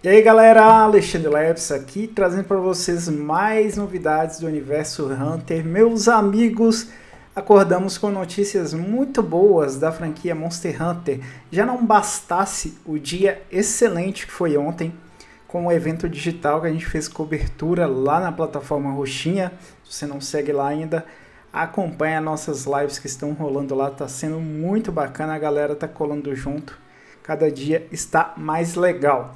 E aí galera, Alexandre Leps aqui trazendo para vocês mais novidades do universo Hunter. Meus amigos, acordamos com notícias muito boas da franquia Monster Hunter. Já não bastasse o dia excelente que foi ontem com o evento digital que a gente fez cobertura lá na plataforma Roxinha. Se você não segue lá ainda, acompanha nossas lives que estão rolando lá, tá sendo muito bacana, a galera tá colando junto. Cada dia está mais legal.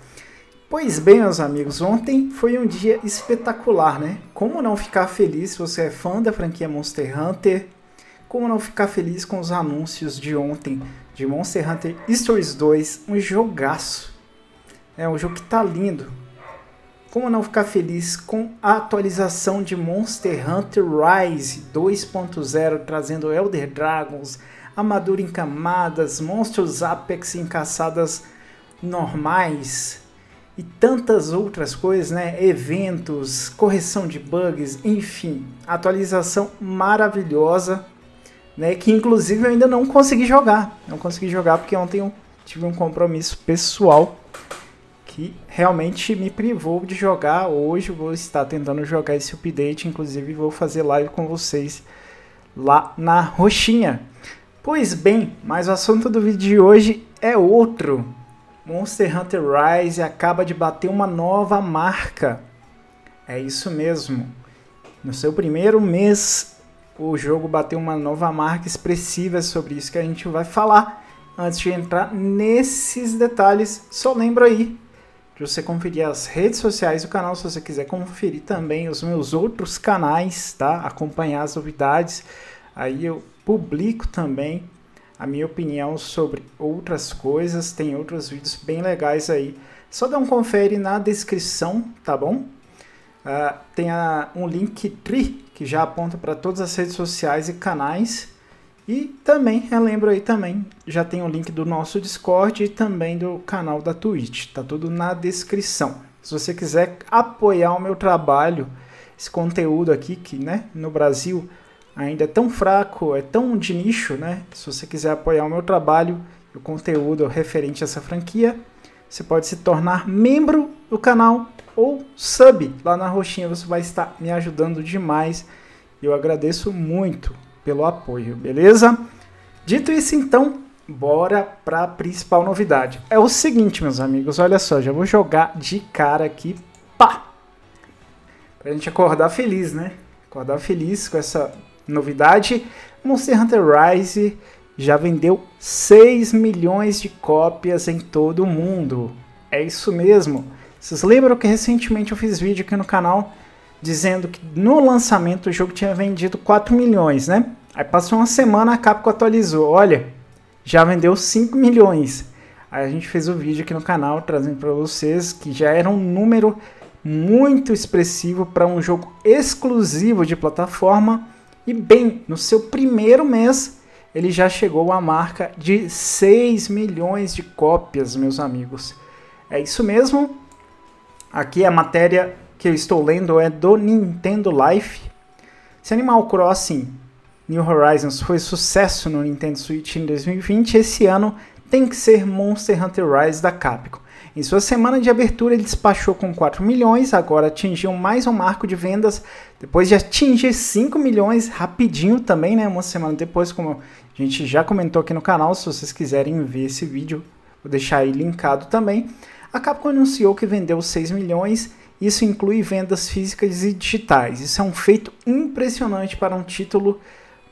Pois bem, meus amigos, ontem foi um dia espetacular, né? Como não ficar feliz se você é fã da franquia Monster Hunter? Como não ficar feliz com os anúncios de ontem de Monster Hunter Stories 2, um jogaço. É um jogo que tá lindo. Como não ficar feliz com a atualização de Monster Hunter Rise 2.0, trazendo Elder Dragons, armadura em camadas, monstros Apex em caçadas normais, e tantas outras coisas, né? Eventos, correção de bugs, enfim, atualização maravilhosa, né? Que inclusive eu ainda não consegui jogar. Não consegui jogar porque ontem eu tive um compromisso pessoal que realmente me privou de jogar. Hoje vou estar tentando jogar esse update, inclusive vou fazer live com vocês lá na Roxinha. Pois bem, mas o assunto do vídeo de hoje é outro. Monster Hunter Rise acaba de bater uma nova marca. É isso mesmo. No seu primeiro mês, o jogo bateu uma nova marca expressiva, é sobre isso que a gente vai falar. Antes de entrar nesses detalhes, só lembro aí de você conferir as redes sociais do canal, se você quiser conferir também os meus outros canais, tá? Acompanhar as novidades. Aí eu publico também a minha opinião sobre outras coisas, tem outros vídeos bem legais aí. Só dá um confere na descrição, tá bom? Uh, tem a, um link tri que já aponta para todas as redes sociais e canais. E também, relembro aí também, já tem o um link do nosso Discord e também do canal da Twitch. Tá tudo na descrição. Se você quiser apoiar o meu trabalho, esse conteúdo aqui, que né, no Brasil ainda é tão fraco, é tão de nicho, né? Se você quiser apoiar o meu trabalho e o conteúdo referente a essa franquia, você pode se tornar membro do canal ou sub lá na roxinha, você vai estar me ajudando demais. Eu agradeço muito pelo apoio, beleza? Dito isso então, bora para a principal novidade. É o seguinte, meus amigos, olha só, já vou jogar de cara aqui, pá. Pra gente acordar feliz, né? Acordar feliz com essa Novidade: Monster Hunter Rise já vendeu 6 milhões de cópias em todo o mundo. É isso mesmo. Vocês lembram que recentemente eu fiz vídeo aqui no canal dizendo que no lançamento o jogo tinha vendido 4 milhões, né? Aí passou uma semana, a Capcom atualizou. Olha, já vendeu 5 milhões. Aí a gente fez o um vídeo aqui no canal trazendo para vocês que já era um número muito expressivo para um jogo exclusivo de plataforma e bem, no seu primeiro mês, ele já chegou à marca de 6 milhões de cópias, meus amigos. É isso mesmo. Aqui a matéria que eu estou lendo é do Nintendo Life. Se Animal Crossing New Horizons foi sucesso no Nintendo Switch em 2020, esse ano tem que ser Monster Hunter Rise da Capcom. Em sua semana de abertura, ele despachou com 4 milhões, agora atingiu mais um marco de vendas, depois de atingir 5 milhões rapidinho também, né? Uma semana depois, como a gente já comentou aqui no canal, se vocês quiserem ver esse vídeo, vou deixar aí linkado também. A Capcom anunciou que vendeu 6 milhões, isso inclui vendas físicas e digitais. Isso é um feito impressionante para um título,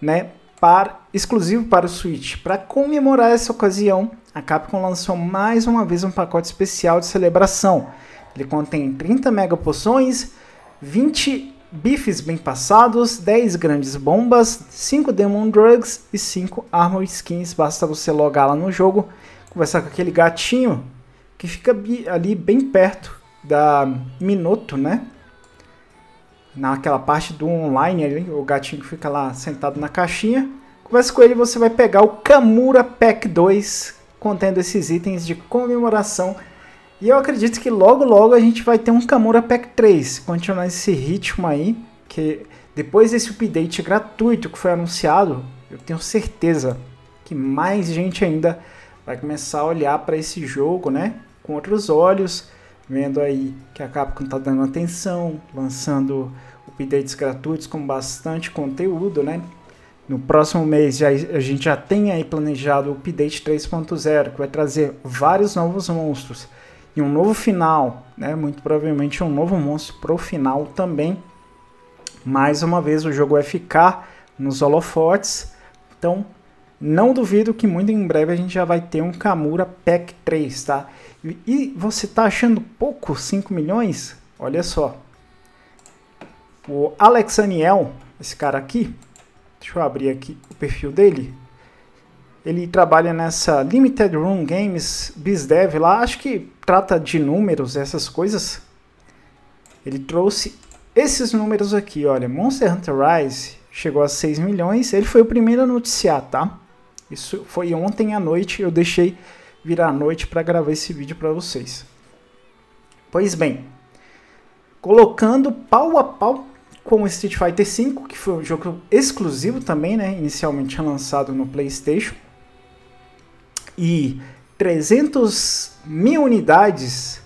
né? para, exclusivo para o Switch. Para comemorar essa ocasião, a Capcom lançou mais uma vez um pacote especial de celebração. Ele contém 30 mega poções, 20 bifes bem passados, 10 grandes bombas, 5 Demon Drugs e 5 Armor Skins. Basta você logar lá no jogo, conversar com aquele gatinho que fica ali bem perto da Minoto, né? naquela parte do online ali, o gatinho que fica lá sentado na caixinha. Conversa com ele você vai pegar o Kamura Pack 2, contendo esses itens de comemoração. E eu acredito que logo logo a gente vai ter um Kamura Pack 3, continuar esse ritmo aí, que depois desse update gratuito que foi anunciado, eu tenho certeza que mais gente ainda vai começar a olhar para esse jogo, né, com outros olhos vendo aí que a Capcom está dando atenção, lançando updates gratuitos com bastante conteúdo, né? No próximo mês já, a gente já tem aí planejado o update 3.0, que vai trazer vários novos monstros e um novo final, né? Muito provavelmente um novo monstro pro final também. Mais uma vez o jogo vai é ficar nos holofotes. Então, não duvido que muito em breve a gente já vai ter um Kamura Pack 3, tá? E você tá achando pouco 5 milhões? Olha só. O Alexaniel, esse cara aqui, deixa eu abrir aqui o perfil dele. Ele trabalha nessa Limited Room Games BizDev lá, acho que trata de números, essas coisas. Ele trouxe esses números aqui, olha, Monster Hunter Rise chegou a 6 milhões, ele foi o primeiro a noticiar, tá? Isso foi ontem à noite, eu deixei virar à noite para gravar esse vídeo para vocês. Pois bem, colocando pau a pau com o Street Fighter V, que foi um jogo exclusivo também, né, inicialmente lançado no PlayStation, e 300 mil unidades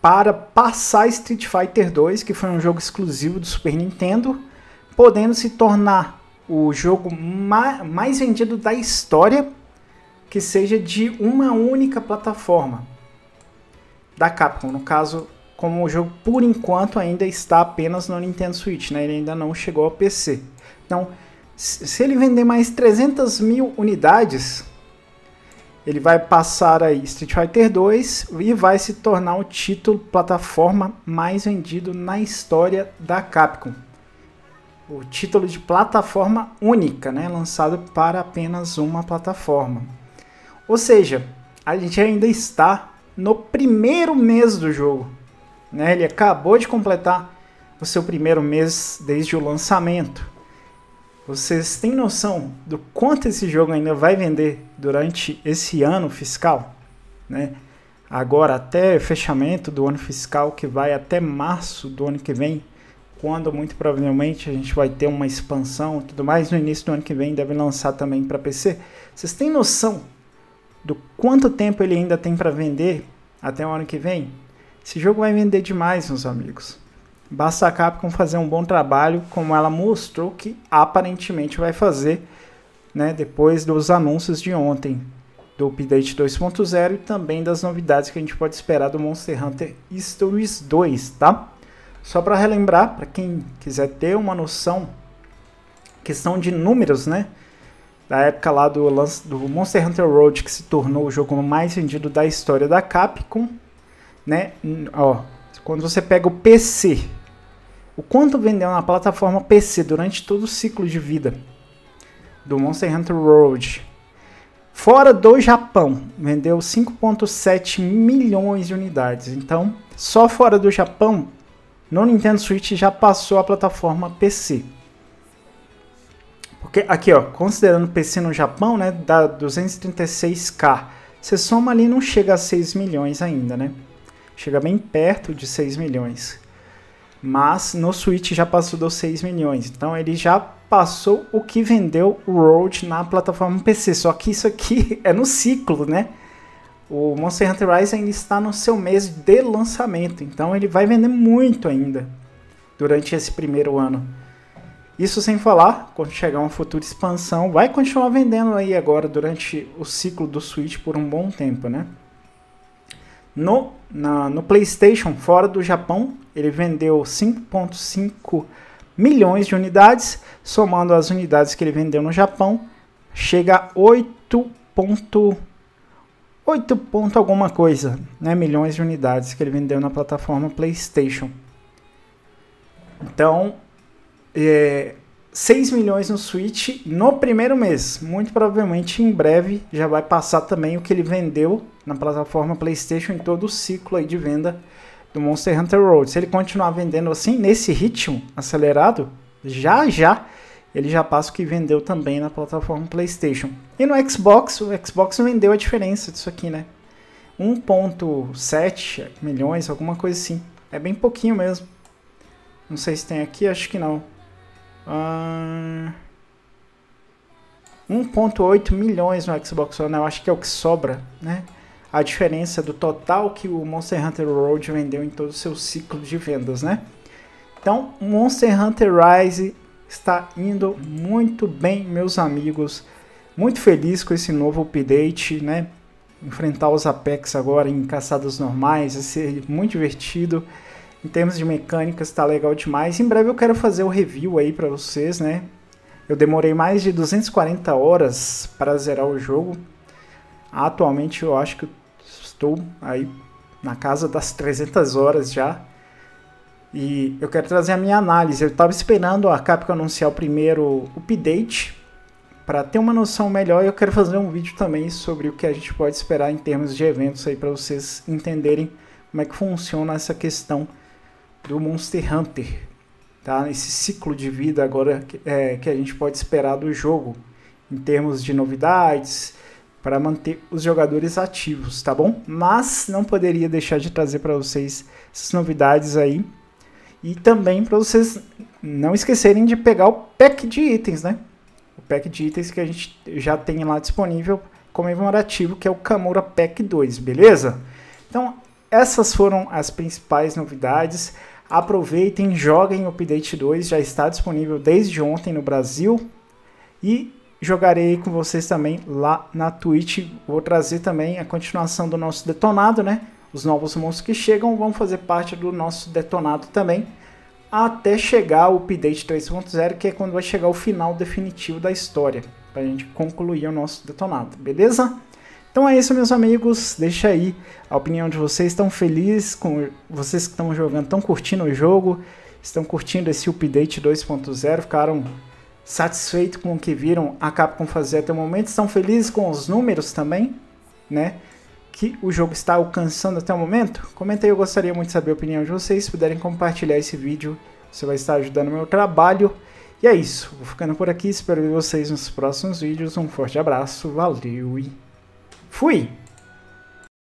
para passar Street Fighter 2, que foi um jogo exclusivo do Super Nintendo, podendo se tornar o jogo ma mais vendido da história que seja de uma única plataforma da Capcom. No caso, como o jogo por enquanto ainda está apenas no Nintendo Switch, né? ele ainda não chegou ao PC. Então, se ele vender mais 300 mil unidades, ele vai passar aí Street Fighter 2 e vai se tornar o título plataforma mais vendido na história da Capcom o título de plataforma única, né, lançado para apenas uma plataforma. Ou seja, a gente ainda está no primeiro mês do jogo. Né? Ele acabou de completar o seu primeiro mês desde o lançamento. Vocês têm noção do quanto esse jogo ainda vai vender durante esse ano fiscal? Né? Agora, até fechamento do ano fiscal, que vai até março do ano que vem, quando muito provavelmente a gente vai ter uma expansão e tudo mais, no início do ano que vem deve lançar também para PC. Vocês têm noção do quanto tempo ele ainda tem para vender até o ano que vem? Esse jogo vai vender demais, meus amigos. Basta a Capcom fazer um bom trabalho, como ela mostrou que aparentemente vai fazer, né, depois dos anúncios de ontem do update 2.0 e também das novidades que a gente pode esperar do Monster Hunter Stories 2, tá? Só para relembrar, para quem quiser ter uma noção, questão de números, né? Da época lá do lance do Monster Hunter Road, que se tornou o jogo mais vendido da história da Capcom, né? Ó, quando você pega o PC, o quanto vendeu na plataforma PC durante todo o ciclo de vida do Monster Hunter Road, Fora do Japão, vendeu 5,7 milhões de unidades. Então, só fora do Japão, no Nintendo Switch já passou a plataforma PC. Porque aqui, ó, considerando PC no Japão, né, dá 236k. Você soma ali não chega a 6 milhões ainda, né? Chega bem perto de 6 milhões. Mas no Switch já passou dos 6 milhões. Então ele já passou o que vendeu o Road na plataforma PC. Só que isso aqui é no ciclo, né? O Monster Hunter Rise ainda está no seu mês de lançamento, então ele vai vender muito ainda durante esse primeiro ano. Isso sem falar, quando chegar uma futura expansão, vai continuar vendendo aí agora durante o ciclo do Switch por um bom tempo, né? No, na, no PlayStation, fora do Japão, ele vendeu 5,5 milhões de unidades, somando as unidades que ele vendeu no Japão, chega a 8,5 8 ponto alguma coisa, né, milhões de unidades que ele vendeu na plataforma PlayStation. Então, é, 6 milhões no Switch no primeiro mês. Muito provavelmente em breve já vai passar também o que ele vendeu na plataforma PlayStation em todo o ciclo aí de venda do Monster Hunter World. Se ele continuar vendendo assim, nesse ritmo acelerado, já já ele já passa o que vendeu também na plataforma PlayStation. E no Xbox, o Xbox vendeu a diferença disso aqui, né? 1.7 milhões, alguma coisa assim. É bem pouquinho mesmo. Não sei se tem aqui, acho que não. 1.8 ah, milhões no Xbox One, eu acho que é o que sobra, né? A diferença do total que o Monster Hunter World vendeu em todo o seu ciclo de vendas, né? Então, Monster Hunter Rise está indo muito bem, meus amigos. Muito feliz com esse novo update, né? Enfrentar os Apex agora em caçadas normais, vai ser muito divertido. Em termos de mecânicas, está legal demais. Em breve eu quero fazer o review aí para vocês, né? Eu demorei mais de 240 horas para zerar o jogo. Atualmente eu acho que estou aí na casa das 300 horas já. E eu quero trazer a minha análise. Eu estava esperando a Capcom anunciar o primeiro update para ter uma noção melhor. Eu quero fazer um vídeo também sobre o que a gente pode esperar em termos de eventos aí para vocês entenderem como é que funciona essa questão do Monster Hunter, tá? Esse ciclo de vida agora que, é, que a gente pode esperar do jogo em termos de novidades para manter os jogadores ativos, tá bom? Mas não poderia deixar de trazer para vocês essas novidades aí e também para vocês não esquecerem de pegar o pack de itens, né? O pack de itens que a gente já tem lá disponível comemorativo, que é o Kamura Pack 2, beleza? Então, essas foram as principais novidades. Aproveitem, joguem o Update 2, já está disponível desde ontem no Brasil. E jogarei com vocês também lá na Twitch. Vou trazer também a continuação do nosso detonado, né? Os novos monstros que chegam vão fazer parte do nosso detonado também, até chegar o update 3.0, que é quando vai chegar o final definitivo da história, para a gente concluir o nosso detonado, beleza? Então é isso, meus amigos. Deixa aí a opinião de vocês. Estão felizes com vocês que estão jogando, estão curtindo o jogo, estão curtindo esse update 2.0, ficaram satisfeitos com o que viram a Capcom fazer até o momento, estão felizes com os números também, né? que o jogo está alcançando até o momento? Comenta aí, eu gostaria muito de saber a opinião de vocês. Se puderem compartilhar esse vídeo, você vai estar ajudando o meu trabalho. E é isso, vou ficando por aqui, espero ver vocês nos próximos vídeos. Um forte abraço, valeu e fui!